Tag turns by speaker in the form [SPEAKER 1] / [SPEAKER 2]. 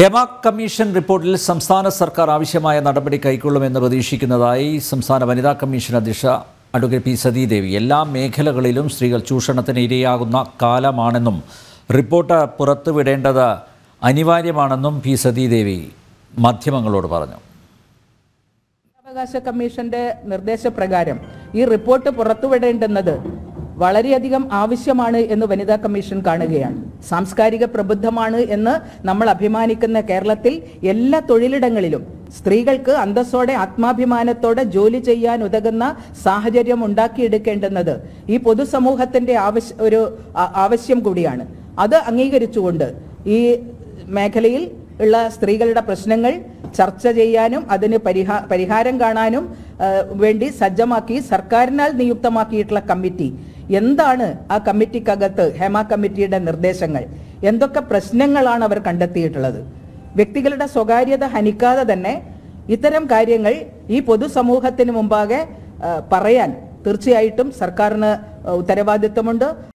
[SPEAKER 1] ഹെമാക് commission റിപ്പോർട്ടിൽ സംസ്ഥാന സർക്കാർ ആവശ്യമായ നടപടി കൈക്കൊള്ളുമെന്ന് പ്രതീക്ഷിക്കുന്നതായി സംസ്ഥാന വനിതാ കമ്മീഷൻ അധ്യക്ഷ അഡ്വക്കേറ്റ് പി സതീദേവി എല്ലാ മേഖലകളിലും സ്ത്രീകൾ ചൂഷണത്തിന് ഇരയാകുന്ന കാലമാണെന്നും റിപ്പോർട്ട് പുറത്തുവിടേണ്ടത് അനിവാര്യമാണെന്നും പി സതീദേവി മാധ്യമങ്ങളോട് പറഞ്ഞു
[SPEAKER 2] അവകാശ കമ്മീഷന്റെ നിർദ്ദേശപ്രകാരം ഈ റിപ്പോർട്ട് പുറത്തുവിടേണ്ടുന്നത് വളരെയധികം ആവശ്യമാണ് എന്ന് വനിതാ കമ്മീഷൻ കാണുകയാണ് സാംസ്കാരിക പ്രബുദ്ധമാണ് എന്ന് നമ്മൾ അഭിമാനിക്കുന്ന കേരളത്തിൽ എല്ലാ തൊഴിലിടങ്ങളിലും സ്ത്രീകൾക്ക് അന്തസ്സോടെ ആത്മാഭിമാനത്തോടെ ജോലി ചെയ്യാൻ ഉതകുന്ന സാഹചര്യം ഉണ്ടാക്കിയെടുക്കേണ്ടുന്നത് ഈ പൊതുസമൂഹത്തിന്റെ ആവശ്യ ഒരു ആവശ്യം കൂടിയാണ് അത് അംഗീകരിച്ചുകൊണ്ട് ഈ മേഖലയിൽ ഉള്ള സ്ത്രീകളുടെ പ്രശ്നങ്ങൾ ചർച്ച ചെയ്യാനും അതിന് പരിഹാ പരിഹാരം കാണാനും വേണ്ടി സജ്ജമാക്കി സർക്കാരിനാൽ നിയുക്തമാക്കിയിട്ടുള്ള കമ്മിറ്റി എന്താണ് ആ കമ്മിറ്റിക്കകത്ത് ഹേമ കമ്മിറ്റിയുടെ നിർദ്ദേശങ്ങൾ എന്തൊക്കെ പ്രശ്നങ്ങളാണ് അവർ കണ്ടെത്തിയിട്ടുള്ളത് വ്യക്തികളുടെ സ്വകാര്യത ഹനിക്കാതെ തന്നെ ഇത്തരം കാര്യങ്ങൾ ഈ പൊതുസമൂഹത്തിന് മുമ്പാകെ പറയാൻ തീർച്ചയായിട്ടും സർക്കാരിന് ഉത്തരവാദിത്വമുണ്ട്